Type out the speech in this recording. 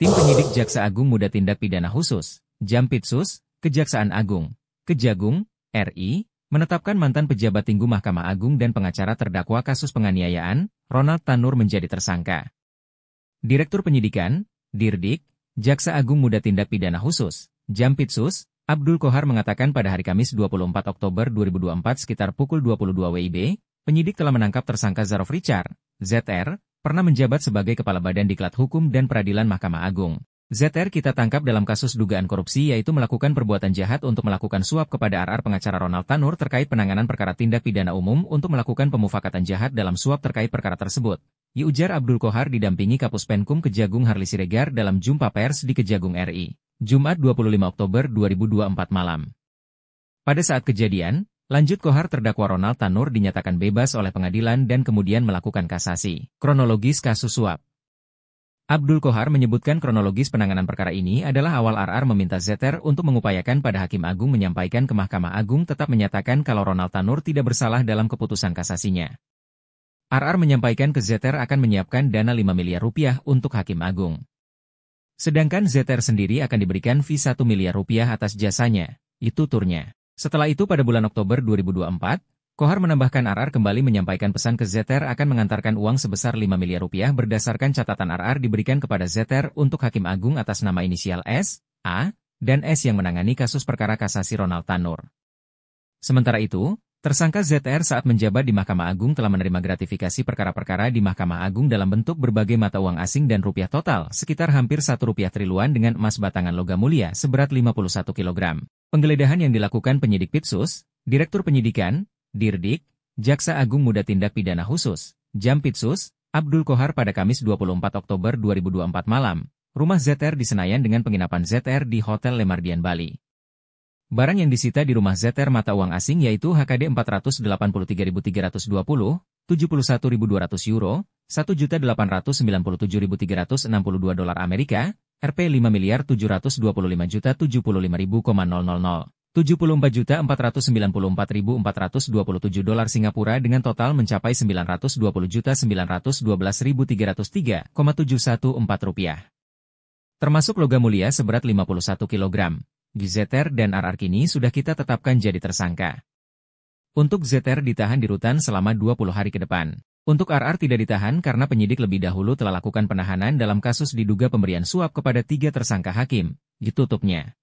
Tim penyidik Jaksa Agung Muda Tindak Pidana Khusus, Jampitsus, Kejaksaan Agung, Kejagung, RI, menetapkan mantan pejabat tinggi Mahkamah Agung dan pengacara terdakwa kasus penganiayaan, Ronald Tanur menjadi tersangka. Direktur Penyidikan, Dirdik, Jaksa Agung Muda Tindak Pidana Khusus, Jampitsus, Abdul Kohar mengatakan pada hari Kamis 24 Oktober 2024 sekitar pukul 22 WIB, penyidik telah menangkap tersangka Zarof Richard, ZR, Pernah menjabat sebagai Kepala Badan Diklat Hukum dan Peradilan Mahkamah Agung. ZR kita tangkap dalam kasus dugaan korupsi yaitu melakukan perbuatan jahat untuk melakukan suap kepada RR pengacara Ronald Tanur terkait penanganan perkara tindak pidana umum untuk melakukan pemufakatan jahat dalam suap terkait perkara tersebut. Yujar Abdul Kohar didampingi Kapus Penkum Kejagung Harli Siregar dalam jumpa pers di Kejagung RI, Jumat 25 Oktober 2024 malam. Pada saat kejadian, Lanjut Kohar terdakwa Ronald Tanur dinyatakan bebas oleh pengadilan dan kemudian melakukan kasasi. Kronologis kasus suap Abdul Kohar menyebutkan kronologis penanganan perkara ini adalah awal RR meminta Zeter untuk mengupayakan pada Hakim Agung menyampaikan ke Mahkamah Agung tetap menyatakan kalau Ronald Tanur tidak bersalah dalam keputusan kasasinya. RR menyampaikan ke Zeter akan menyiapkan dana 5 miliar rupiah untuk Hakim Agung. Sedangkan Zeter sendiri akan diberikan fee 1 miliar rupiah atas jasanya, itu turnya. Setelah itu pada bulan Oktober 2024, Kohar menambahkan RR kembali menyampaikan pesan ke ZR akan mengantarkan uang sebesar 5 miliar rupiah berdasarkan catatan RR diberikan kepada ZR untuk Hakim Agung atas nama inisial S, A, dan S yang menangani kasus perkara kasasi Ronald Tanur. Sementara itu, Tersangka ZR saat menjabat di Mahkamah Agung telah menerima gratifikasi perkara-perkara di Mahkamah Agung dalam bentuk berbagai mata uang asing dan rupiah total sekitar hampir satu rupiah triliun dengan emas batangan logam mulia seberat 51 kg. Penggeledahan yang dilakukan penyidik Pitsus, Direktur Penyidikan, Dirdik, Jaksa Agung Muda Tindak Pidana Khusus, Jam Pitsus, Abdul Kohar pada Kamis 24 Oktober 2024 malam, rumah ZR di Senayan dengan penginapan ZR di Hotel Lemardian Bali. Barang yang disita di rumah ZR mata uang asing yaitu HKD 483.320, 71.200 euro, 1.897.362 dolar Amerika, Rp 5 miliar 725 juta 75.000,000, 74.494.427 dolar Singapura dengan total mencapai 920.912.303,714 rupiah. Termasuk logam mulia seberat 51 kg, Gizeter dan RR kini sudah kita tetapkan jadi tersangka. Untuk Zeter ditahan di rutan selama 20 hari ke depan. Untuk RR tidak ditahan karena penyidik lebih dahulu telah lakukan penahanan dalam kasus diduga pemberian suap kepada tiga tersangka hakim, ditutupnya.